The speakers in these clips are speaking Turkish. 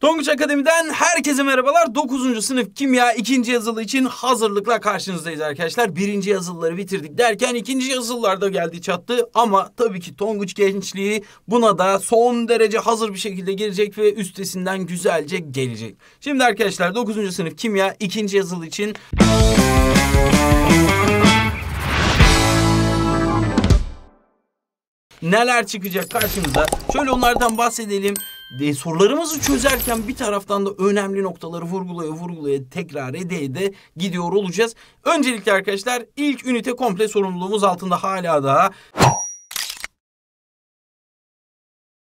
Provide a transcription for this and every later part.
Tonguç Akademi'den herkese merhabalar. 9. sınıf kimya 2. yazılı için hazırlıkla karşınızdayız arkadaşlar. 1. yazılıları bitirdik derken 2. yazılılarda geldi çattı. Ama tabii ki Tonguç gençliği buna da son derece hazır bir şekilde girecek ve üstesinden güzelce gelecek. Şimdi arkadaşlar 9. sınıf kimya 2. yazılı için... Neler çıkacak karşımıza? Şöyle onlardan bahsedelim e, sorularımızı çözerken bir taraftan da önemli noktaları vurgulaya vurgulaya tekrar ede ede gidiyor olacağız. Öncelikle arkadaşlar ilk ünite komple sorumluluğumuz altında hala daha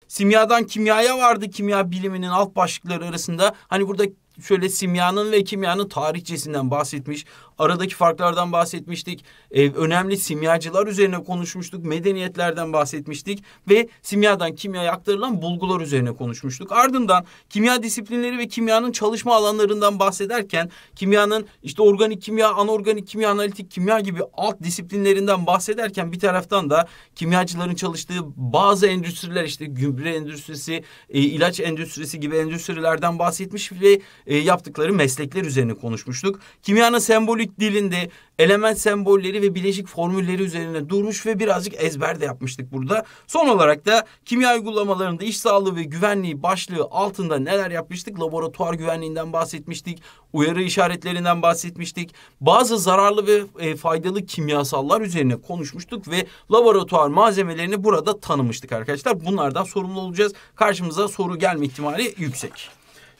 simyadan kimyaya vardı kimya biliminin alt başlıkları arasında. Hani burada şöyle simyanın ve kimyanın tarihçesinden bahsetmiş. Aradaki farklardan bahsetmiştik. Ee, önemli simyacılar üzerine konuşmuştuk. Medeniyetlerden bahsetmiştik. Ve simyadan kimyaya aktarılan bulgular üzerine konuşmuştuk. Ardından kimya disiplinleri ve kimyanın çalışma alanlarından bahsederken kimyanın işte organik kimya, anorganik kimya, analitik kimya gibi alt disiplinlerinden bahsederken bir taraftan da kimyacıların çalıştığı bazı endüstriler işte gübre endüstrisi, e, ilaç endüstrisi gibi endüstrilerden bahsetmiş ve e, yaptıkları meslekler üzerine konuşmuştuk. Kimyanın sembolü sembolik dilinde element sembolleri ve bileşik formülleri üzerine durmuş ve birazcık ezber de yapmıştık burada. Son olarak da kimya uygulamalarında iş sağlığı ve güvenliği başlığı altında neler yapmıştık? Laboratuvar güvenliğinden bahsetmiştik, uyarı işaretlerinden bahsetmiştik. Bazı zararlı ve e, faydalı kimyasallar üzerine konuşmuştuk ve laboratuvar malzemelerini burada tanımıştık arkadaşlar. Bunlardan sorumlu olacağız. Karşımıza soru gelme ihtimali yüksek.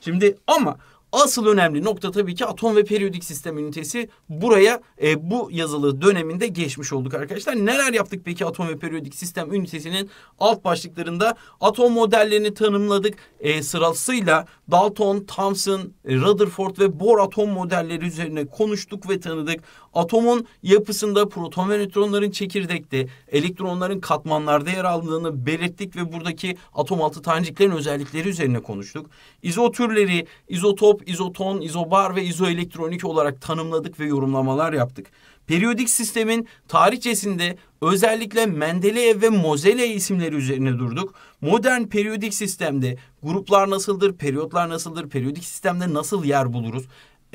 Şimdi ama Asıl önemli nokta tabii ki atom ve periyodik sistem ünitesi buraya e, bu yazılı döneminde geçmiş olduk arkadaşlar. Neler yaptık peki atom ve periyodik sistem ünitesinin alt başlıklarında? Atom modellerini tanımladık e, sırasıyla Dalton, Thomson, Rutherford ve Bohr atom modelleri üzerine konuştuk ve tanıdık. Atomun yapısında proton ve nötronların çekirdekte, elektronların katmanlarda yer aldığını belirttik ve buradaki atom altı taneciklerin özellikleri üzerine konuştuk. İzotürleri, izotop, izoton, izobar ve izoelektronik olarak tanımladık ve yorumlamalar yaptık. Periyodik sistemin tarihçesinde özellikle Mendeleev ve Mozeley isimleri üzerine durduk. Modern periyodik sistemde gruplar nasıldır, periyotlar nasıldır, periyodik sistemde nasıl yer buluruz?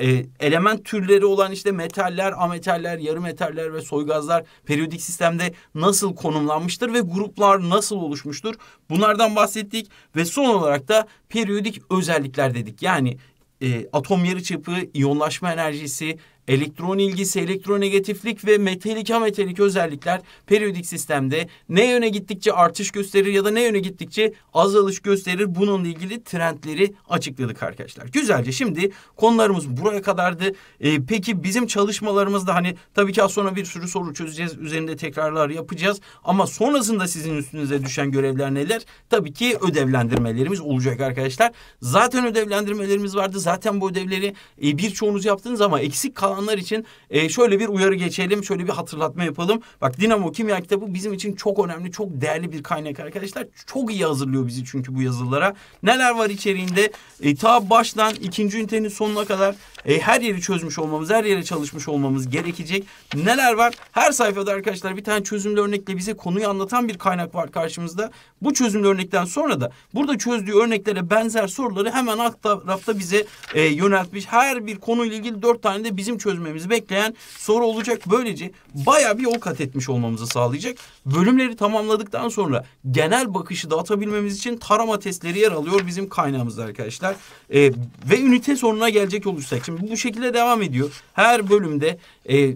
e, element türleri olan işte metaller, ametaller, yarı metaller ve soygazlar periyodik sistemde nasıl konumlanmıştır ve gruplar nasıl oluşmuştur? Bunlardan bahsettik ve son olarak da periyodik özellikler dedik. Yani e, atom yarıçapı, iyonlaşma enerjisi, Elektron ilgisi, elektronegatiflik ve metalik ametalik özellikler periyodik sistemde ne yöne gittikçe artış gösterir ya da ne yöne gittikçe azalış gösterir. Bununla ilgili trendleri açıkladık arkadaşlar. Güzelce şimdi konularımız buraya kadardı. Ee, peki bizim çalışmalarımızda hani tabii ki az sonra bir sürü soru çözeceğiz. Üzerinde tekrarlar yapacağız. Ama sonrasında sizin üstünüze düşen görevler neler? Tabii ki ödevlendirmelerimiz olacak arkadaşlar. Zaten ödevlendirmelerimiz vardı. Zaten bu ödevleri e, birçoğunuz yaptınız ama eksik kalan okuyanlar için e, şöyle bir uyarı geçelim, şöyle bir hatırlatma yapalım. Bak Dinamo Kimya kitabı bizim için çok önemli, çok değerli bir kaynak arkadaşlar. Çok iyi hazırlıyor bizi çünkü bu yazılara. Neler var içeriğinde? E, ta baştan ikinci ünitenin sonuna kadar e, her yeri çözmüş olmamız, her yere çalışmış olmamız gerekecek. Neler var? Her sayfada arkadaşlar bir tane çözümlü örnekle bize konuyu anlatan bir kaynak var karşımızda. Bu çözümlü örnekten sonra da burada çözdüğü örneklere benzer soruları hemen alt tarafta bize e, yöneltmiş. Her bir konuyla ilgili dört tane de bizim çözmemizi bekleyen soru olacak. Böylece baya bir ok kat etmiş olmamızı sağlayacak. Bölümleri tamamladıktan sonra genel bakışı da atabilmemiz için tarama testleri yer alıyor bizim kaynağımızda arkadaşlar. E, ve ünite sonuna gelecek olursak. Şimdi bu şekilde devam ediyor. Her bölümde... E,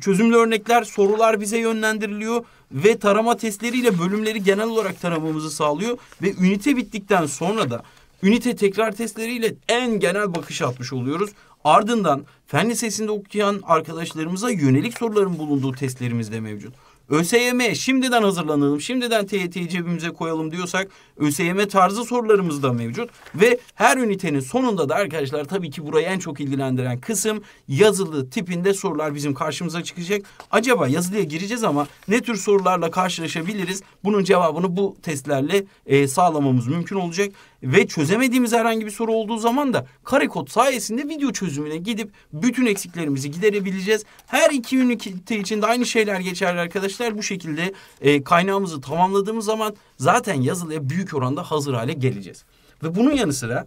çözümlü örnekler, sorular bize yönlendiriliyor ve tarama testleriyle bölümleri genel olarak taramamızı sağlıyor ve ünite bittikten sonra da ünite tekrar testleriyle en genel bakış atmış oluyoruz. Ardından fen lisesinde okuyan arkadaşlarımıza yönelik soruların bulunduğu testlerimiz de mevcut. ÖSYM'ye şimdiden hazırlanalım, şimdiden TYT'yi cebimize koyalım diyorsak ÖSYM tarzı sorularımız da mevcut. Ve her ünitenin sonunda da arkadaşlar tabii ki burayı en çok ilgilendiren kısım yazılı tipinde sorular bizim karşımıza çıkacak. Acaba yazılıya gireceğiz ama ne tür sorularla karşılaşabiliriz? Bunun cevabını bu testlerle e, sağlamamız mümkün olacak ve çözemediğimiz herhangi bir soru olduğu zaman da karekod sayesinde video çözümüne gidip bütün eksiklerimizi giderebileceğiz. Her iki ünite için de aynı şeyler geçerli arkadaşlar. Bu şekilde e, kaynağımızı tamamladığımız zaman zaten yazılıya büyük oranda hazır hale geleceğiz. Ve bunun yanı sıra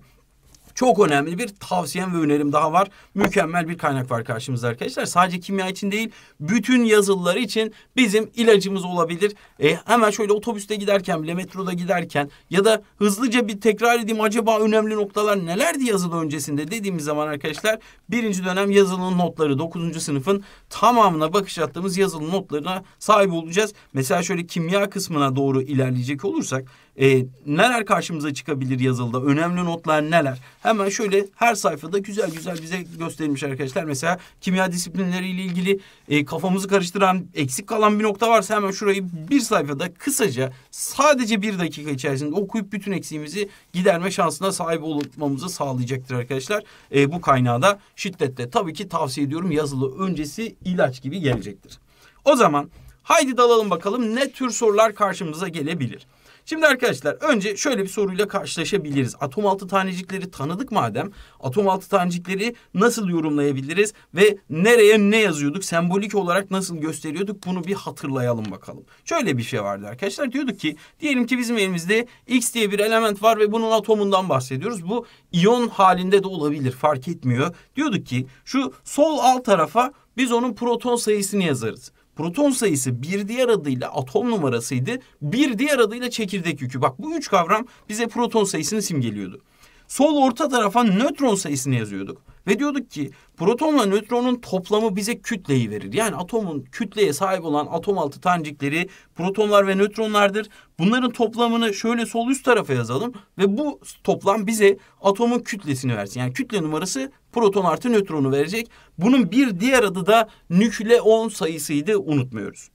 çok önemli bir tavsiyem ve önerim daha var. Mükemmel bir kaynak var karşımızda arkadaşlar. Sadece kimya için değil, bütün yazılılar için bizim ilacımız olabilir. E, hemen şöyle otobüste giderken bile, metroda giderken ya da hızlıca bir tekrar edeyim acaba önemli noktalar nelerdi yazılı öncesinde dediğimiz zaman arkadaşlar birinci dönem yazılının notları dokuzuncu sınıfın tamamına bakış attığımız yazılı notlarına sahip olacağız. Mesela şöyle kimya kısmına doğru ilerleyecek olursak e, neler karşımıza çıkabilir yazılıda? Önemli notlar neler? Hemen şöyle her sayfada güzel güzel bize gösterilmiş arkadaşlar. Mesela kimya disiplinleriyle ilgili e, kafamızı karıştıran, eksik kalan bir nokta varsa hemen şurayı bir sayfada kısaca sadece bir dakika içerisinde okuyup bütün eksiğimizi giderme şansına sahip olmamızı sağlayacaktır arkadaşlar. E, bu kaynağı da şiddetle tabii ki tavsiye ediyorum. Yazılı öncesi ilaç gibi gelecektir. O zaman haydi dalalım bakalım ne tür sorular karşımıza gelebilir. Şimdi arkadaşlar önce şöyle bir soruyla karşılaşabiliriz. Atom altı tanecikleri tanıdık madem. Atom altı tanecikleri nasıl yorumlayabiliriz ve nereye ne yazıyorduk? Sembolik olarak nasıl gösteriyorduk? Bunu bir hatırlayalım bakalım. Şöyle bir şey vardı arkadaşlar. Diyorduk ki diyelim ki bizim elimizde X diye bir element var ve bunun atomundan bahsediyoruz. Bu iyon halinde de olabilir fark etmiyor. Diyorduk ki şu sol alt tarafa biz onun proton sayısını yazarız. Proton sayısı bir diğer adıyla atom numarasıydı. Bir diğer adıyla çekirdek yükü. Bak bu üç kavram bize proton sayısını simgeliyordu. Sol orta tarafa nötron sayısını yazıyorduk. Ve diyorduk ki protonla nötronun toplamı bize kütleyi verir. Yani atomun kütleye sahip olan atom altı tanecikleri protonlar ve nötronlardır. Bunların toplamını şöyle sol üst tarafa yazalım ve bu toplam bize atomun kütlesini versin. Yani kütle numarası proton artı nötronu verecek. Bunun bir diğer adı da nükleon sayısıydı unutmuyoruz.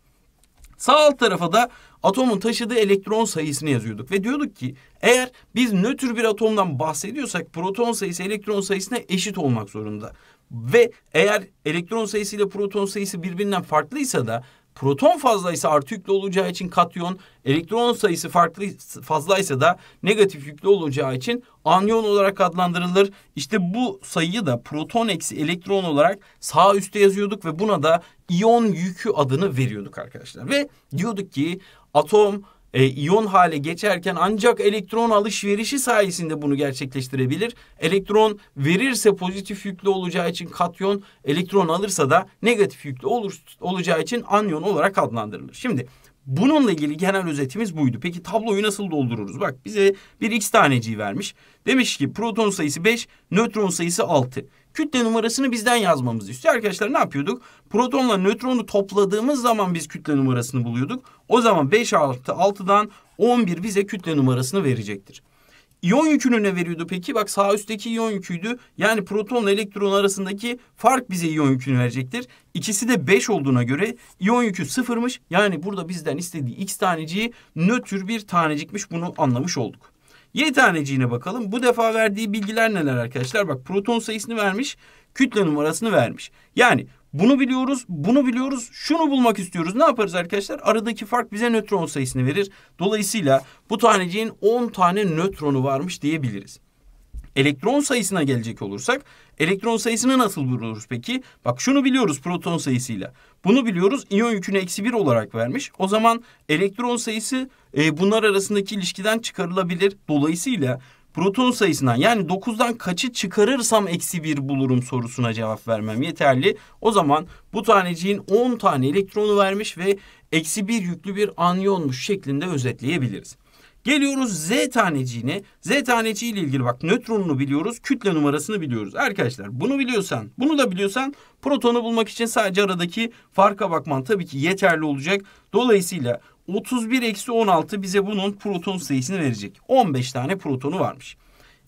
Sağ alt tarafa da atomun taşıdığı elektron sayısını yazıyorduk ve diyorduk ki eğer biz nötr bir atomdan bahsediyorsak proton sayısı elektron sayısına eşit olmak zorunda. Ve eğer elektron sayısı ile proton sayısı birbirinden farklıysa da proton fazlaysa artı yüklü olacağı için katyon, elektron sayısı farklı fazlaysa da negatif yüklü olacağı için anyon olarak adlandırılır. İşte bu sayıyı da proton eksi elektron olarak sağ üstte yazıyorduk ve buna da iyon yükü adını veriyorduk arkadaşlar. Ve diyorduk ki atom e, iyon hale geçerken ancak elektron alışverişi sayesinde bunu gerçekleştirebilir. Elektron verirse pozitif yüklü olacağı için katyon, elektron alırsa da negatif yüklü olur, olacağı için anyon olarak adlandırılır. Şimdi Bununla ilgili genel özetimiz buydu. Peki tabloyu nasıl doldururuz? Bak bize bir x taneciği vermiş. Demiş ki proton sayısı 5, nötron sayısı 6. Kütle numarasını bizden yazmamızı istiyor. Arkadaşlar ne yapıyorduk? Protonla nötronu topladığımız zaman biz kütle numarasını buluyorduk. O zaman 5 artı 6'dan 11 bize kütle numarasını verecektir. İyon yükünü ne veriyordu peki? Bak sağ üstteki iyon yüküydü. Yani protonla elektron arasındaki fark bize iyon yükünü verecektir. İkisi de 5 olduğuna göre iyon yükü sıfırmış. Yani burada bizden istediği x taneciği nötr bir tanecikmiş. Bunu anlamış olduk. Y taneciğine bakalım. Bu defa verdiği bilgiler neler arkadaşlar? Bak proton sayısını vermiş, kütle numarasını vermiş. Yani bunu biliyoruz, bunu biliyoruz, şunu bulmak istiyoruz. Ne yaparız arkadaşlar? Aradaki fark bize nötron sayısını verir. Dolayısıyla bu taneciğin 10 tane nötronu varmış diyebiliriz. Elektron sayısına gelecek olursak elektron sayısını nasıl buluruz peki? Bak şunu biliyoruz proton sayısıyla. Bunu biliyoruz iyon yükünü eksi bir olarak vermiş. O zaman elektron sayısı e, bunlar arasındaki ilişkiden çıkarılabilir. Dolayısıyla proton sayısından yani 9'dan kaçı çıkarırsam eksi 1 bulurum sorusuna cevap vermem yeterli. O zaman bu taneciğin 10 tane elektronu vermiş ve eksi 1 yüklü bir anyonmuş şeklinde özetleyebiliriz. Geliyoruz Z taneciğine. Z taneciği ile ilgili bak nötronunu biliyoruz, kütle numarasını biliyoruz. Arkadaşlar bunu biliyorsan, bunu da biliyorsan protonu bulmak için sadece aradaki farka bakman tabii ki yeterli olacak. Dolayısıyla 31 eksi 16 bize bunun proton sayısını verecek. 15 tane protonu varmış.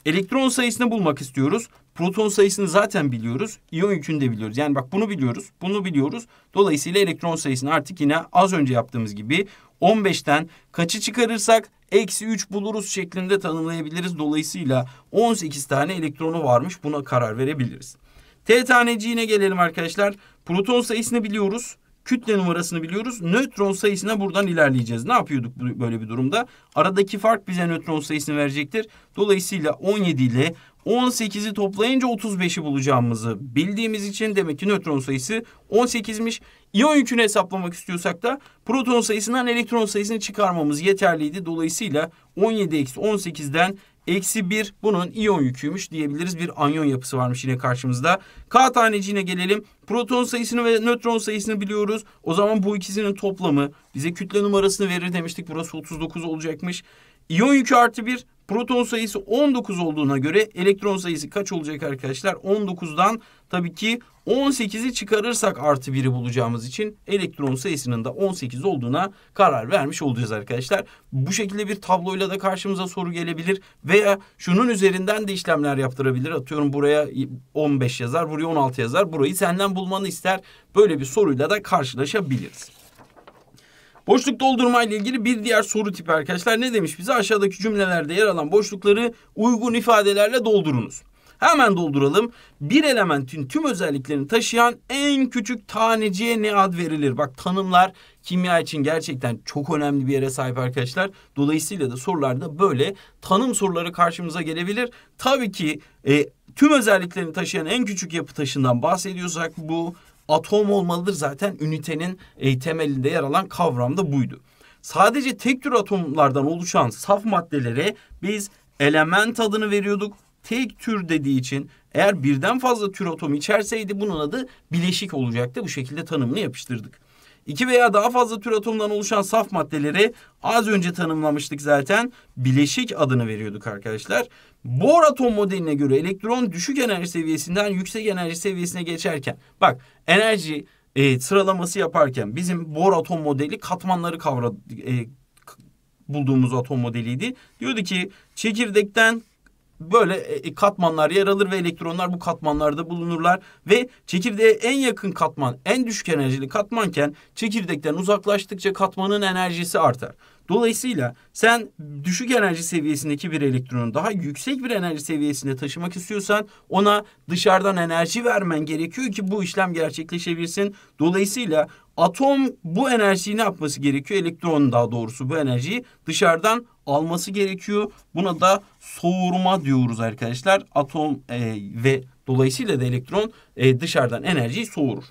Elektron sayısını bulmak istiyoruz. Proton sayısını zaten biliyoruz. İyon yükünü de biliyoruz. Yani bak bunu biliyoruz. Bunu biliyoruz. Dolayısıyla elektron sayısını artık yine az önce yaptığımız gibi 15'ten kaçı çıkarırsak eksi 3 buluruz şeklinde tanımlayabiliriz. Dolayısıyla 18 tane elektronu varmış. Buna karar verebiliriz. T taneciğine gelelim arkadaşlar. Proton sayısını biliyoruz kütle numarasını biliyoruz. Nötron sayısına buradan ilerleyeceğiz. Ne yapıyorduk böyle bir durumda? Aradaki fark bize nötron sayısını verecektir. Dolayısıyla 17 ile 18'i toplayınca 35'i bulacağımızı bildiğimiz için demek ki nötron sayısı 18'miş. İyon yükünü hesaplamak istiyorsak da proton sayısından elektron sayısını çıkarmamız yeterliydi. Dolayısıyla 17-18'den Eksi 1 bunun iyon yüküymüş diyebiliriz. Bir anyon yapısı varmış yine karşımızda. K taneciğine gelelim. Proton sayısını ve nötron sayısını biliyoruz. O zaman bu ikisinin toplamı bize kütle numarasını verir demiştik. Burası 39 olacakmış. İyon yükü artı 1 Proton sayısı 19 olduğuna göre elektron sayısı kaç olacak arkadaşlar? 19'dan tabii ki 18'i çıkarırsak artı 1'i bulacağımız için elektron sayısının da 18 olduğuna karar vermiş olacağız arkadaşlar. Bu şekilde bir tabloyla da karşımıza soru gelebilir veya şunun üzerinden de işlemler yaptırabilir. Atıyorum buraya 15 yazar, buraya 16 yazar, burayı senden bulmanı ister. Böyle bir soruyla da karşılaşabiliriz. Boşluk doldurma ile ilgili bir diğer soru tipi arkadaşlar ne demiş bize? Aşağıdaki cümlelerde yer alan boşlukları uygun ifadelerle doldurunuz. Hemen dolduralım. Bir elementin tüm özelliklerini taşıyan en küçük taneciye ne ad verilir? Bak tanımlar kimya için gerçekten çok önemli bir yere sahip arkadaşlar. Dolayısıyla da sorularda böyle tanım soruları karşımıza gelebilir. Tabii ki e, tüm özelliklerini taşıyan en küçük yapı taşından bahsediyorsak bu atom olmalıdır zaten ünitenin e, temelinde yer alan kavram da buydu. Sadece tek tür atomlardan oluşan saf maddelere biz element adını veriyorduk. Tek tür dediği için eğer birden fazla tür atom içerseydi bunun adı bileşik olacaktı. Bu şekilde tanımını yapıştırdık. İki veya daha fazla tür atomdan oluşan saf maddeleri az önce tanımlamıştık zaten. Bileşik adını veriyorduk arkadaşlar. Bohr atom modeline göre elektron düşük enerji seviyesinden yüksek enerji seviyesine geçerken bak enerji e, sıralaması yaparken bizim Bohr atom modeli katmanları kavradı e, bulduğumuz atom modeliydi. Diyordu ki çekirdekten böyle e, e, katmanlar yer alır ve elektronlar bu katmanlarda bulunurlar ve çekirdeğe en yakın katman en düşük enerjili katmanken çekirdekten uzaklaştıkça katmanın enerjisi artar. Dolayısıyla sen düşük enerji seviyesindeki bir elektronu daha yüksek bir enerji seviyesine taşımak istiyorsan ona dışarıdan enerji vermen gerekiyor ki bu işlem gerçekleşebilsin. Dolayısıyla atom bu enerjiyi ne yapması gerekiyor? elektronun daha doğrusu bu enerjiyi dışarıdan alması gerekiyor. Buna da soğurma diyoruz arkadaşlar. Atom e, ve dolayısıyla da elektron e, dışarıdan enerjiyi soğurur.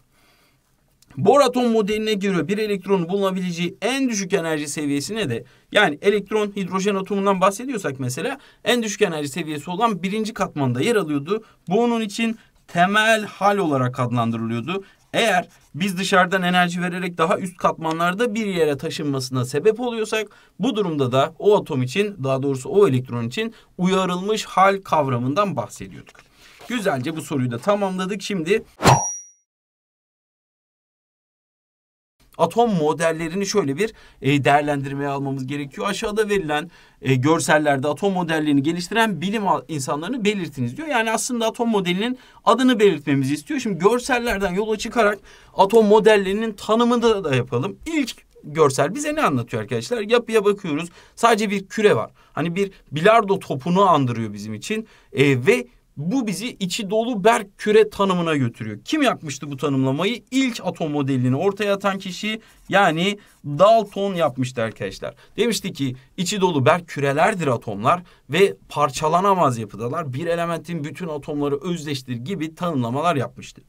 Bor atom modeline göre bir elektronun bulunabileceği en düşük enerji seviyesine de yani elektron hidrojen atomundan bahsediyorsak mesela en düşük enerji seviyesi olan birinci katmanda yer alıyordu. Bu onun için temel hal olarak adlandırılıyordu. Eğer biz dışarıdan enerji vererek daha üst katmanlarda bir yere taşınmasına sebep oluyorsak bu durumda da o atom için daha doğrusu o elektron için uyarılmış hal kavramından bahsediyorduk. Güzelce bu soruyu da tamamladık. Şimdi atom modellerini şöyle bir e, değerlendirmeye almamız gerekiyor. Aşağıda verilen e, görsellerde atom modellerini geliştiren bilim insanlarını belirtiniz diyor. Yani aslında atom modelinin adını belirtmemizi istiyor. Şimdi görsellerden yola çıkarak atom modellerinin tanımını da yapalım. İlk görsel bize ne anlatıyor arkadaşlar? Yapıya bakıyoruz. Sadece bir küre var. Hani bir bilardo topunu andırıyor bizim için. E, ve bu bizi içi dolu berk küre tanımına götürüyor. Kim yapmıştı bu tanımlamayı? İlk atom modelini ortaya atan kişi yani Dalton yapmıştı arkadaşlar. Demişti ki içi dolu berk kürelerdir atomlar ve parçalanamaz yapıdalar. Bir elementin bütün atomları özdeştir gibi tanımlamalar yapmıştı.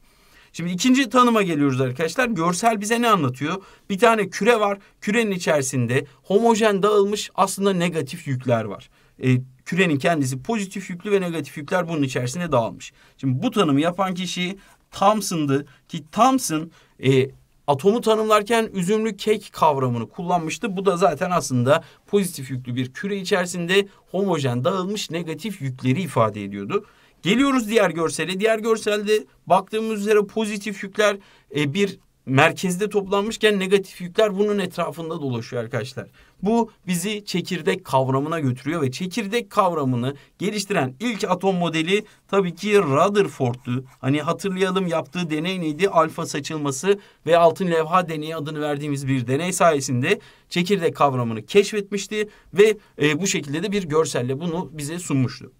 Şimdi ikinci tanıma geliyoruz arkadaşlar. Görsel bize ne anlatıyor? Bir tane küre var. Kürenin içerisinde homojen dağılmış aslında negatif yükler var. E, kürenin kendisi pozitif yüklü ve negatif yükler bunun içerisine dağılmış. Şimdi bu tanımı yapan kişi Thomson'dı ki Thomson e, atomu tanımlarken üzümlü kek kavramını kullanmıştı. Bu da zaten aslında pozitif yüklü bir küre içerisinde homojen dağılmış negatif yükleri ifade ediyordu. Geliyoruz diğer görsele. Diğer görselde baktığımız üzere pozitif yükler e, bir merkezde toplanmışken negatif yükler bunun etrafında dolaşıyor arkadaşlar. Bu bizi çekirdek kavramına götürüyor ve çekirdek kavramını geliştiren ilk atom modeli tabii ki Rutherford'tu. Hani hatırlayalım yaptığı deney neydi? Alfa saçılması ve altın levha deneyi adını verdiğimiz bir deney sayesinde çekirdek kavramını keşfetmişti ve e, bu şekilde de bir görselle bunu bize sunmuştu.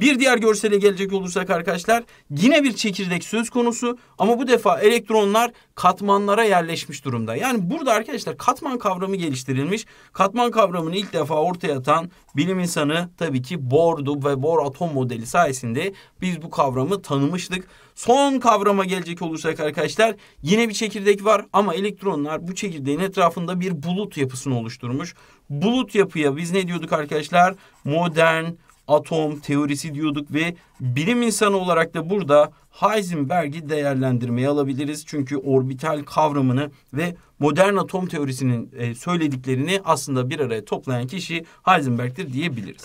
Bir diğer görsele gelecek olursak arkadaşlar yine bir çekirdek söz konusu ama bu defa elektronlar katmanlara yerleşmiş durumda. Yani burada arkadaşlar katman kavramı geliştirilmiş. Katman kavramını ilk defa ortaya atan bilim insanı tabii ki Bohr'du ve Bohr atom modeli sayesinde biz bu kavramı tanımıştık. Son kavrama gelecek olursak arkadaşlar yine bir çekirdek var ama elektronlar bu çekirdeğin etrafında bir bulut yapısını oluşturmuş. Bulut yapıya biz ne diyorduk arkadaşlar? Modern atom teorisi diyorduk ve bilim insanı olarak da burada Heisenberg'i değerlendirmeye alabiliriz. Çünkü orbital kavramını ve modern atom teorisinin e, söylediklerini aslında bir araya toplayan kişi Heisenberg'tir diyebiliriz.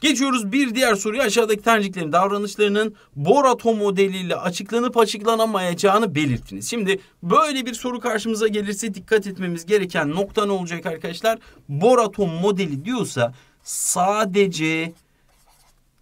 Geçiyoruz bir diğer soruya aşağıdaki taneciklerin davranışlarının bor Borato modeliyle açıklanıp açıklanamayacağını belirtiniz. Şimdi böyle bir soru karşımıza gelirse dikkat etmemiz gereken nokta ne olacak arkadaşlar? Bor atom modeli diyorsa sadece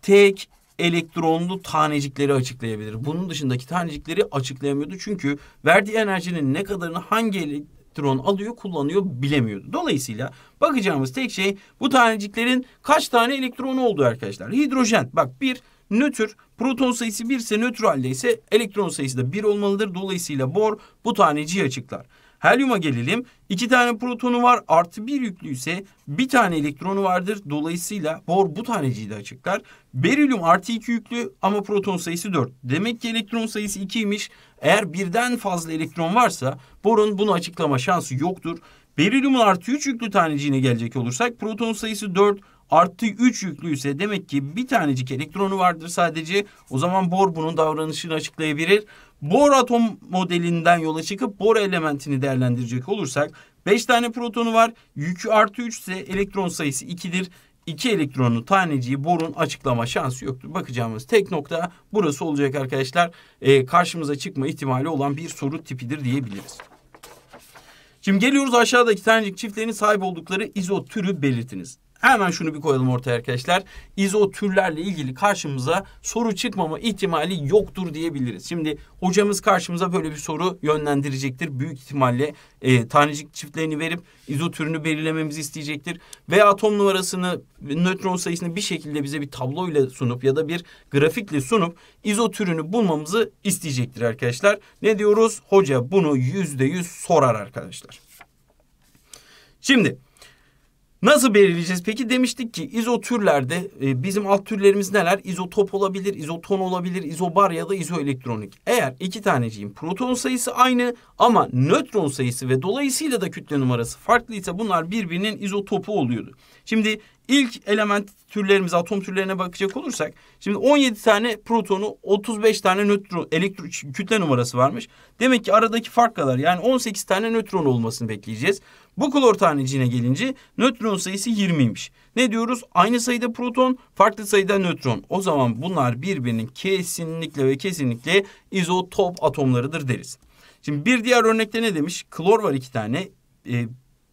tek elektronlu tanecikleri açıklayabilir. Bunun dışındaki tanecikleri açıklayamıyordu. Çünkü verdiği enerjinin ne kadarını hangi elektron alıyor kullanıyor bilemiyordu. Dolayısıyla bakacağımız tek şey bu taneciklerin kaç tane elektronu olduğu arkadaşlar. Hidrojen bak bir nötr proton sayısı 1 ise nötralde ise elektron sayısı da bir olmalıdır. Dolayısıyla bor bu taneciyi açıklar. Helyuma gelelim. İki tane protonu var artı bir yüklü ise bir tane elektronu vardır. Dolayısıyla bor bu taneciyi de açıklar. Berilyum artı iki yüklü ama proton sayısı dört. Demek ki elektron sayısı ikiymiş. Eğer birden fazla elektron varsa borun bunu açıklama şansı yoktur. Berilyumun artı üç yüklü taneciğine gelecek olursak proton sayısı dört artı 3 yüklü ise demek ki bir tanecik elektronu vardır sadece. O zaman Bohr bunun davranışını açıklayabilir. Bor atom modelinden yola çıkıp bor elementini değerlendirecek olursak 5 tane protonu var. Yükü artı 3 ise elektron sayısı 2'dir. 2 elektronlu taneciyi borun açıklama şansı yoktur. Bakacağımız tek nokta burası olacak arkadaşlar. E, karşımıza çıkma ihtimali olan bir soru tipidir diyebiliriz. Şimdi geliyoruz aşağıdaki tanecik çiftlerinin sahip oldukları izotürü belirtiniz. Hemen şunu bir koyalım ortaya arkadaşlar. İzotürlerle ilgili karşımıza soru çıkmama ihtimali yoktur diyebiliriz. Şimdi hocamız karşımıza böyle bir soru yönlendirecektir. Büyük ihtimalle e, tanecik çiftlerini verip izotürünü belirlememizi isteyecektir. Ve atom numarasını, nötron sayısını bir şekilde bize bir tablo ile sunup ya da bir grafikle sunup izotürünü bulmamızı isteyecektir arkadaşlar. Ne diyoruz? Hoca bunu yüzde yüz sorar arkadaşlar. Şimdi... Nasıl belirleyeceğiz? Peki demiştik ki izotürlerde e, bizim alt türlerimiz neler? İzotop olabilir, izoton olabilir, izobar ya da izoelektronik. Eğer iki taneciğin proton sayısı aynı ama nötron sayısı ve dolayısıyla da kütle numarası farklıysa bunlar birbirinin izotopu oluyordu. Şimdi ilk element türlerimiz atom türlerine bakacak olursak şimdi 17 tane protonu 35 tane nötron elektron kütle numarası varmış. Demek ki aradaki fark kadar yani 18 tane nötron olmasını bekleyeceğiz. Bu klor taneciğine gelince nötron sayısı 20'ymiş. Ne diyoruz? Aynı sayıda proton, farklı sayıda nötron. O zaman bunlar birbirinin kesinlikle ve kesinlikle izotop atomlarıdır deriz. Şimdi bir diğer örnekte ne demiş? Klor var iki tane. Ee,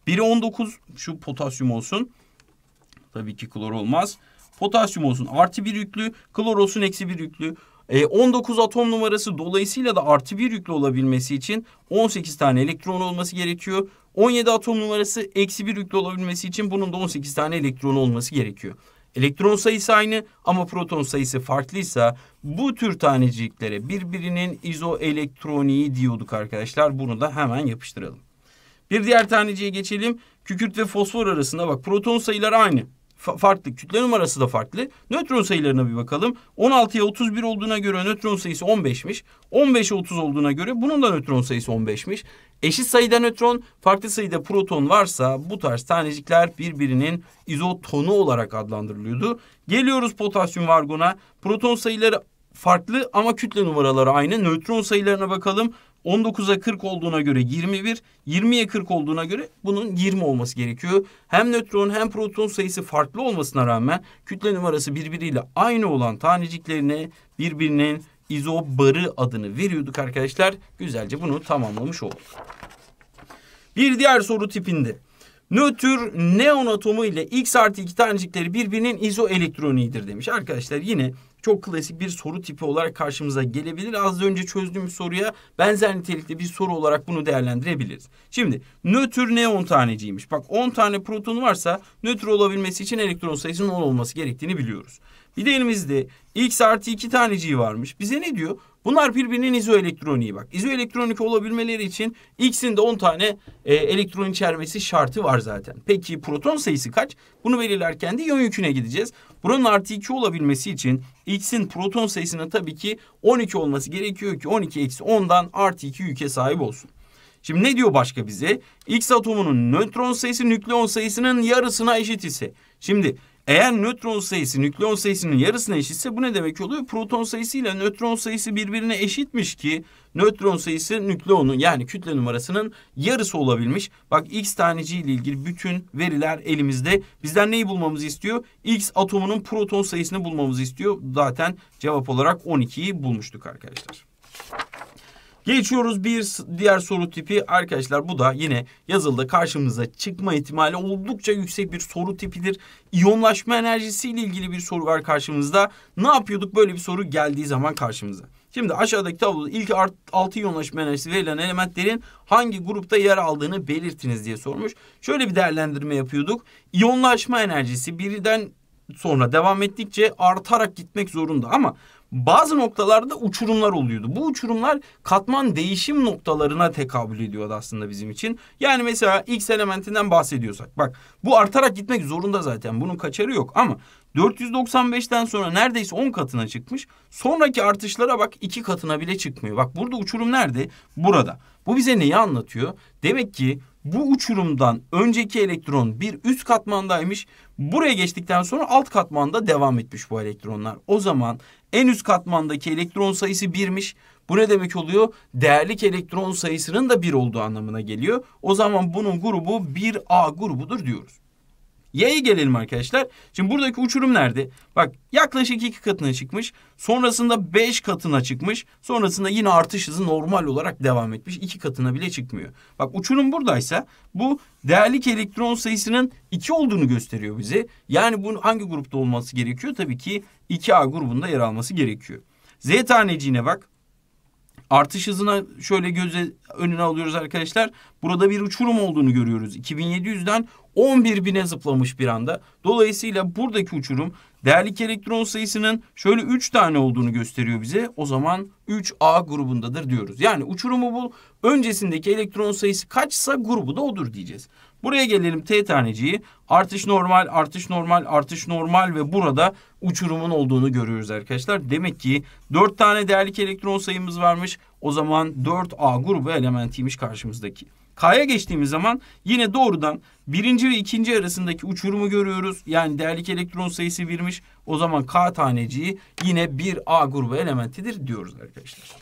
biri 19 şu potasyum olsun. Tabii ki klor olmaz. Potasyum olsun artı bir yüklü. Klor olsun eksi bir yüklü. E, ee, 19 atom numarası dolayısıyla da artı bir yüklü olabilmesi için 18 tane elektron olması gerekiyor. 17 atom numarası eksi bir yüklü olabilmesi için bunun da 18 tane elektron olması gerekiyor. Elektron sayısı aynı ama proton sayısı farklıysa bu tür taneciklere birbirinin izoelektroniği diyorduk arkadaşlar. Bunu da hemen yapıştıralım. Bir diğer taneciye geçelim. Kükürt ve fosfor arasında bak proton sayıları aynı. Fa farklı. Kütle numarası da farklı. Nötron sayılarına bir bakalım. 16'ya 31 olduğuna göre nötron sayısı 15'miş. 15'e 30 olduğuna göre bunun da nötron sayısı 15'miş. Eşit sayıda nötron, farklı sayıda proton varsa bu tarz tanecikler birbirinin izotonu olarak adlandırılıyordu. Geliyoruz potasyum argona. Proton sayıları farklı ama kütle numaraları aynı. Nötron sayılarına bakalım. 19'a 40 olduğuna göre 21, 20'ye 40 olduğuna göre bunun 20 olması gerekiyor. Hem nötron hem proton sayısı farklı olmasına rağmen kütle numarası birbiriyle aynı olan taneciklerine birbirinin izobarı adını veriyorduk arkadaşlar. Güzelce bunu tamamlamış olduk. Bir diğer soru tipinde. Nötr neon atomu ile X artı 2 tanecikleri birbirinin izoelektroniğidir demiş. Arkadaşlar yine çok klasik bir soru tipi olarak karşımıza gelebilir. Az önce çözdüğüm soruya benzer nitelikte bir soru olarak bunu değerlendirebiliriz. Şimdi nötr ne 10 taneciymiş? Bak 10 tane proton varsa nötr olabilmesi için elektron sayısının 10 olması gerektiğini biliyoruz. Bir de elimizde x artı 2 taneciği varmış. Bize ne diyor? Bunlar birbirinin izoelektroniği bak. İzoelektronik olabilmeleri için X'in de 10 tane e, elektron içermesi şartı var zaten. Peki proton sayısı kaç? Bunu belirlerken de yön yüküne gideceğiz. Buranın artı 2 olabilmesi için x'in proton sayısına tabii ki 12 olması gerekiyor ki 12 eksi 10'dan artı 2 yüke sahip olsun. Şimdi ne diyor başka bize? X atomunun nötron sayısı nükleon sayısının yarısına eşit ise. Şimdi eğer nötron sayısı nükleon sayısının yarısına eşitse bu ne demek oluyor? Proton sayısıyla nötron sayısı birbirine eşitmiş ki nötron sayısı nükleonun yani kütle numarasının yarısı olabilmiş. Bak X taneci ile ilgili bütün veriler elimizde. Bizden neyi bulmamızı istiyor? X atomunun proton sayısını bulmamızı istiyor. Zaten cevap olarak 12'yi bulmuştuk arkadaşlar. Geçiyoruz bir diğer soru tipi arkadaşlar bu da yine yazılda karşımıza çıkma ihtimali oldukça yüksek bir soru tipidir. İyonlaşma enerjisiyle ilgili bir soru var karşımızda. Ne yapıyorduk böyle bir soru geldiği zaman karşımıza? Şimdi aşağıdaki tabloda ilk art, altı iyonlaşma enerjisi verilen elementlerin hangi grupta yer aldığını belirtiniz diye sormuş. Şöyle bir değerlendirme yapıyorduk. İyonlaşma enerjisi birden sonra devam ettikçe artarak gitmek zorunda ama bazı noktalarda uçurumlar oluyordu. Bu uçurumlar katman değişim noktalarına tekabül ediyordu aslında bizim için. Yani mesela X elementinden bahsediyorsak bak bu artarak gitmek zorunda zaten bunun kaçarı yok ama 495'ten sonra neredeyse 10 katına çıkmış. Sonraki artışlara bak 2 katına bile çıkmıyor. Bak burada uçurum nerede? Burada. Bu bize neyi anlatıyor? Demek ki bu uçurumdan önceki elektron bir üst katmandaymış. Buraya geçtikten sonra alt katmanda devam etmiş bu elektronlar. O zaman en üst katmandaki elektron sayısı birmiş. Bu ne demek oluyor? Değerlik elektron sayısının da bir olduğu anlamına geliyor. O zaman bunun grubu 1A grubudur diyoruz. Y'ye gelelim arkadaşlar. Şimdi buradaki uçurum nerede? Bak yaklaşık iki katına çıkmış. Sonrasında beş katına çıkmış. Sonrasında yine artış hızı normal olarak devam etmiş. iki katına bile çıkmıyor. Bak uçurum buradaysa bu değerlik elektron sayısının iki olduğunu gösteriyor bize. Yani bunun hangi grupta olması gerekiyor? Tabii ki 2A grubunda yer alması gerekiyor. Z taneciğine bak. Artış hızına şöyle göze önüne alıyoruz arkadaşlar. Burada bir uçurum olduğunu görüyoruz. 2700'den 11.000'e zıplamış bir anda. Dolayısıyla buradaki uçurum değerli elektron sayısının şöyle 3 tane olduğunu gösteriyor bize. O zaman 3A grubundadır diyoruz. Yani uçurumu bul. Öncesindeki elektron sayısı kaçsa grubu da odur diyeceğiz. Buraya gelelim T taneciği. Artış normal, artış normal, artış normal ve burada uçurumun olduğunu görüyoruz arkadaşlar. Demek ki 4 tane değerlik elektron sayımız varmış. O zaman 4A grubu elementiymiş karşımızdaki. K'ya geçtiğimiz zaman yine doğrudan birinci ve ikinci arasındaki uçurumu görüyoruz. Yani değerlik elektron sayısı birmiş. O zaman K taneciği yine 1A grubu elementidir diyoruz arkadaşlar.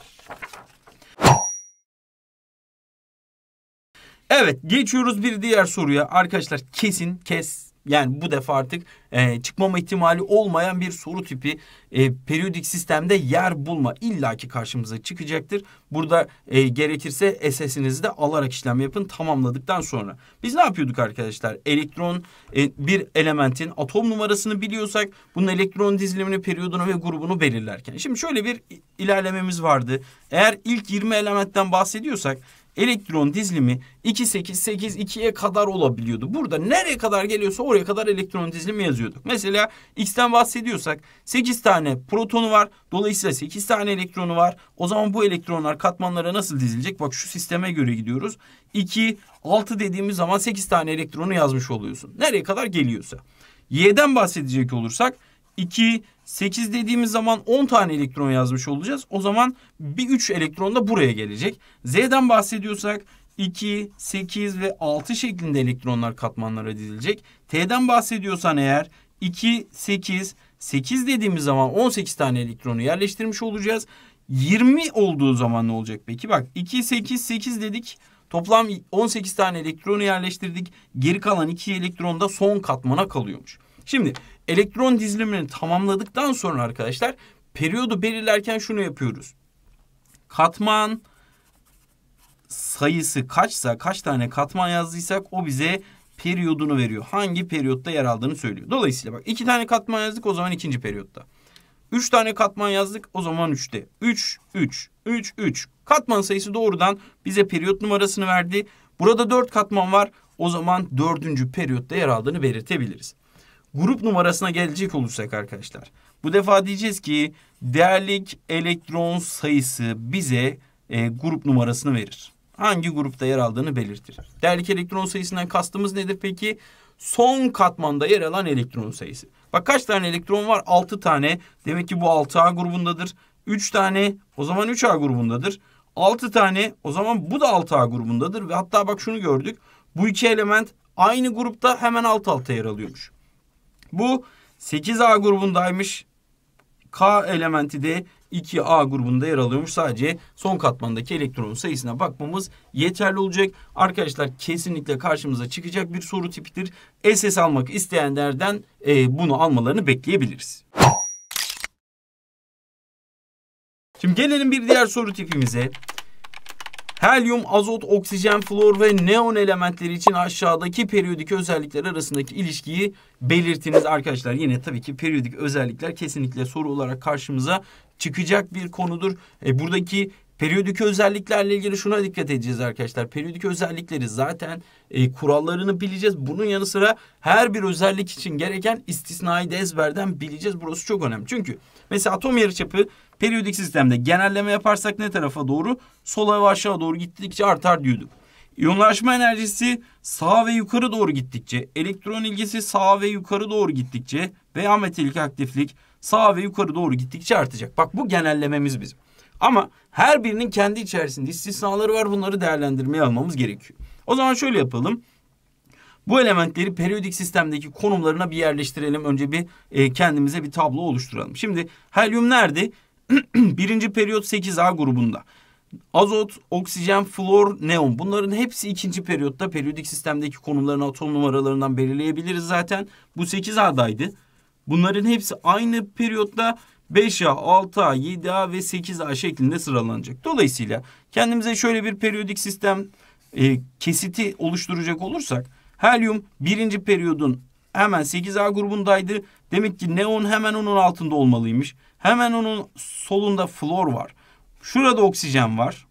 Evet geçiyoruz bir diğer soruya. Arkadaşlar kesin kes yani bu defa artık e, çıkmama ihtimali olmayan bir soru tipi e, periyodik sistemde yer bulma illaki karşımıza çıkacaktır. Burada e, gerekirse SS'inizi de alarak işlem yapın tamamladıktan sonra. Biz ne yapıyorduk arkadaşlar? Elektron e, bir elementin atom numarasını biliyorsak bunun elektron dizilimini, periyodunu ve grubunu belirlerken. Şimdi şöyle bir ilerlememiz vardı. Eğer ilk 20 elementten bahsediyorsak elektron dizilimi 2 8 8 2'ye kadar olabiliyordu. Burada nereye kadar geliyorsa oraya kadar elektron dizilimi yazıyorduk. Mesela X'ten bahsediyorsak 8 tane protonu var. Dolayısıyla 8 tane elektronu var. O zaman bu elektronlar katmanlara nasıl dizilecek? Bak şu sisteme göre gidiyoruz. 2 6 dediğimiz zaman 8 tane elektronu yazmış oluyorsun. Nereye kadar geliyorsa. Y'den bahsedecek olursak 2 8 dediğimiz zaman 10 tane elektron yazmış olacağız. O zaman bir 3 elektron da buraya gelecek. Z'den bahsediyorsak 2, 8 ve 6 şeklinde elektronlar katmanlara dizilecek. T'den bahsediyorsan eğer 2, 8, 8 dediğimiz zaman 18 tane elektronu yerleştirmiş olacağız. 20 olduğu zaman ne olacak peki? Bak 2, 8, 8 dedik. Toplam 18 tane elektronu yerleştirdik. Geri kalan 2 elektron da son katmana kalıyormuş. Şimdi Elektron dizilimini tamamladıktan sonra arkadaşlar periyodu belirlerken şunu yapıyoruz. Katman sayısı kaçsa, kaç tane katman yazdıysak o bize periyodunu veriyor. Hangi periyotta yer aldığını söylüyor. Dolayısıyla bak iki tane katman yazdık o zaman ikinci periyotta. Üç tane katman yazdık o zaman üçte. Üç, üç, üç, üç. Katman sayısı doğrudan bize periyot numarasını verdi. Burada dört katman var o zaman dördüncü periyotta yer aldığını belirtebiliriz grup numarasına gelecek olursak arkadaşlar. Bu defa diyeceğiz ki değerlik elektron sayısı bize e, grup numarasını verir. Hangi grupta yer aldığını belirtir. Değerlik elektron sayısından kastımız nedir peki? Son katmanda yer alan elektron sayısı. Bak kaç tane elektron var? 6 tane. Demek ki bu 6A grubundadır. 3 tane o zaman 3A grubundadır. 6 tane o zaman bu da 6A grubundadır. Ve hatta bak şunu gördük. Bu iki element aynı grupta hemen alt alta yer alıyormuş. Bu 8A grubundaymış. K elementi de 2A grubunda yer alıyormuş. Sadece son katmandaki elektronun sayısına bakmamız yeterli olacak. Arkadaşlar kesinlikle karşımıza çıkacak bir soru tipidir. SS almak isteyenlerden e, bunu almalarını bekleyebiliriz. Şimdi gelelim bir diğer soru tipimize. Helyum, azot, oksijen, flor ve neon elementleri için aşağıdaki periyodik özellikler arasındaki ilişkiyi belirtiniz arkadaşlar. Yine tabii ki periyodik özellikler kesinlikle soru olarak karşımıza çıkacak bir konudur. E, buradaki Periyodik özelliklerle ilgili şuna dikkat edeceğiz arkadaşlar. Periyodik özellikleri zaten e, kurallarını bileceğiz. Bunun yanı sıra her bir özellik için gereken istisnai de ezberden bileceğiz. Burası çok önemli. Çünkü mesela atom yarıçapı periyodik sistemde genelleme yaparsak ne tarafa doğru? Sola ve aşağı doğru gittikçe artar diyorduk. İyonlaşma enerjisi sağa ve yukarı doğru gittikçe, elektron ilgisi sağa ve yukarı doğru gittikçe veya metalik aktiflik sağa ve yukarı doğru gittikçe artacak. Bak bu genellememiz bizim. Ama her birinin kendi içerisinde istisnaları var. Bunları değerlendirmeye almamız gerekiyor. O zaman şöyle yapalım. Bu elementleri periyodik sistemdeki konumlarına bir yerleştirelim. Önce bir e, kendimize bir tablo oluşturalım. Şimdi helyum nerede? Birinci periyot 8A grubunda. Azot, oksijen, flor, neon bunların hepsi ikinci periyotta periyodik sistemdeki konumlarını atom numaralarından belirleyebiliriz zaten. Bu 8A'daydı. Bunların hepsi aynı periyotta 5A, 6A, 7A ve 8A şeklinde sıralanacak. Dolayısıyla kendimize şöyle bir periyodik sistem e, kesiti oluşturacak olursak helyum birinci periyodun hemen 8A grubundaydı. Demek ki neon hemen onun altında olmalıymış. Hemen onun solunda flor var. Şurada oksijen var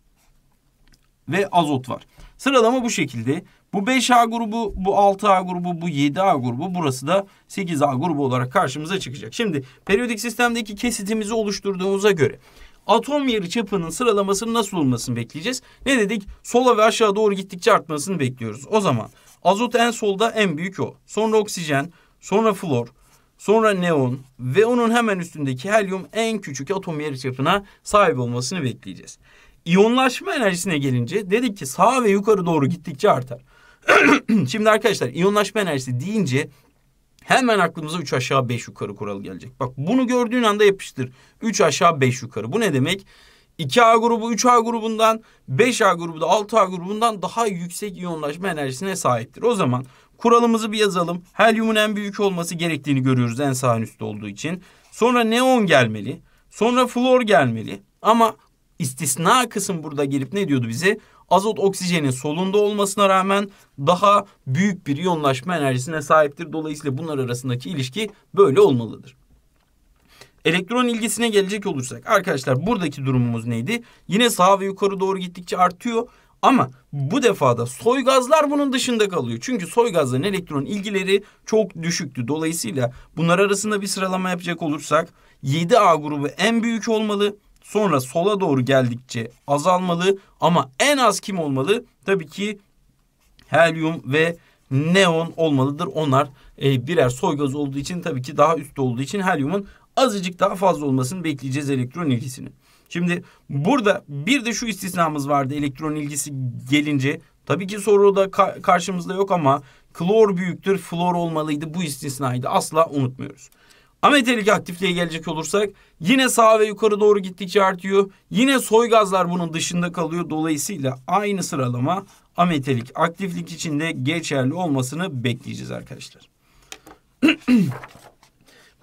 ve azot var. Sıralama bu şekilde. Bu 5A grubu, bu 6A grubu, bu 7A grubu, burası da 8A grubu olarak karşımıza çıkacak. Şimdi periyodik sistemdeki kesitimizi oluşturduğumuza göre atom yeri çapının sıralamasının nasıl olmasını bekleyeceğiz? Ne dedik? Sola ve aşağı doğru gittikçe artmasını bekliyoruz. O zaman azot en solda en büyük o. Sonra oksijen, sonra flor, sonra neon ve onun hemen üstündeki helyum en küçük atom yeri çapına sahip olmasını bekleyeceğiz. İyonlaşma enerjisine gelince dedik ki sağa ve yukarı doğru gittikçe artar. Şimdi arkadaşlar iyonlaşma enerjisi deyince hemen aklımıza 3 aşağı 5 yukarı kuralı gelecek. Bak bunu gördüğün anda yapıştır. 3 aşağı 5 yukarı. Bu ne demek? 2A grubu 3A grubundan 5A grubu da 6A grubundan daha yüksek iyonlaşma enerjisine sahiptir. O zaman kuralımızı bir yazalım. Helyumun en büyük olması gerektiğini görüyoruz en sağın üstte olduğu için. Sonra neon gelmeli. Sonra flor gelmeli. Ama istisna kısım burada gelip ne diyordu bize? azot oksijenin solunda olmasına rağmen daha büyük bir iyonlaşma enerjisine sahiptir. Dolayısıyla bunlar arasındaki ilişki böyle olmalıdır. Elektron ilgisine gelecek olursak arkadaşlar buradaki durumumuz neydi? Yine sağa ve yukarı doğru gittikçe artıyor. Ama bu defada soy gazlar bunun dışında kalıyor. Çünkü soy gazların elektron ilgileri çok düşüktü. Dolayısıyla bunlar arasında bir sıralama yapacak olursak 7A grubu en büyük olmalı. Sonra sola doğru geldikçe azalmalı ama en az kim olmalı? Tabii ki helyum ve neon olmalıdır. Onlar e, birer gaz olduğu için tabii ki daha üstte olduğu için helyumun azıcık daha fazla olmasını bekleyeceğiz elektron ilgisinin. Şimdi burada bir de şu istisnamız vardı elektron ilgisi gelince. Tabii ki soruda ka karşımızda yok ama klor büyüktür flor olmalıydı bu istisnaydı asla unutmuyoruz. Ametelik aktifliğe gelecek olursak yine sağa ve yukarı doğru gittikçe artıyor. Yine soy gazlar bunun dışında kalıyor. Dolayısıyla aynı sıralama ametelik aktiflik içinde geçerli olmasını bekleyeceğiz arkadaşlar.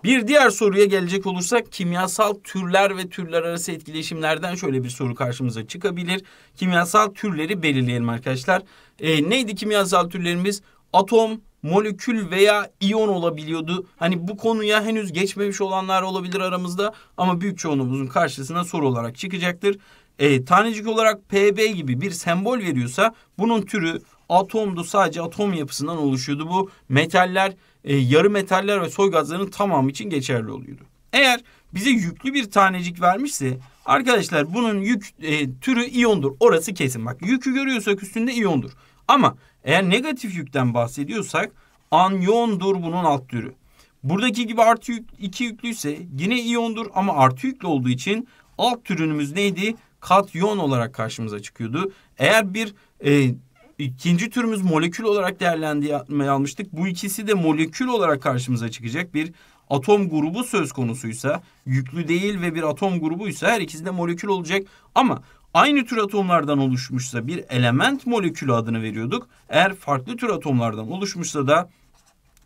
bir diğer soruya gelecek olursak kimyasal türler ve türler arası etkileşimlerden şöyle bir soru karşımıza çıkabilir. Kimyasal türleri belirleyelim arkadaşlar. E, neydi kimyasal türlerimiz? Atom, molekül veya iyon olabiliyordu. Hani bu konuya henüz geçmemiş olanlar olabilir aramızda ama büyük çoğunluğumuzun karşısına soru olarak çıkacaktır. E, tanecik olarak Pb gibi bir sembol veriyorsa bunun türü atomdu sadece atom yapısından oluşuyordu. Bu metaller, e, yarı metaller ve soy gazlarının tamamı için geçerli oluyordu. Eğer bize yüklü bir tanecik vermişse arkadaşlar bunun yük e, türü iyondur. Orası kesin. Bak yükü görüyorsak üstünde iyondur. Ama eğer negatif yükten bahsediyorsak anyondur bunun alt türü. Buradaki gibi artı yük, iki yüklüyse yine iyondur ama artı yüklü olduğu için alt türünümüz neydi? Katyon olarak karşımıza çıkıyordu. Eğer bir e, ikinci türümüz molekül olarak değerlendirmeye almıştık. Bu ikisi de molekül olarak karşımıza çıkacak bir atom grubu söz konusuysa yüklü değil ve bir atom grubuysa her ikisi de molekül olacak. Ama aynı tür atomlardan oluşmuşsa bir element molekülü adını veriyorduk. Eğer farklı tür atomlardan oluşmuşsa da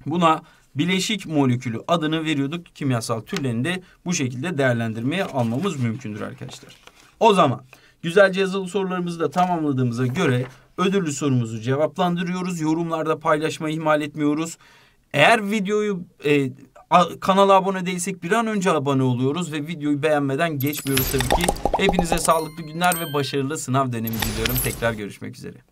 buna bileşik molekülü adını veriyorduk. Kimyasal türlerini de bu şekilde değerlendirmeye almamız mümkündür arkadaşlar. O zaman güzelce yazılı sorularımızı da tamamladığımıza göre ödüllü sorumuzu cevaplandırıyoruz. Yorumlarda paylaşmayı ihmal etmiyoruz. Eğer videoyu e, Kanala abone değilsek bir an önce abone oluyoruz ve videoyu beğenmeden geçmiyoruz tabii ki. Hepinize sağlıklı günler ve başarılı sınav dönemi diliyorum. Tekrar görüşmek üzere.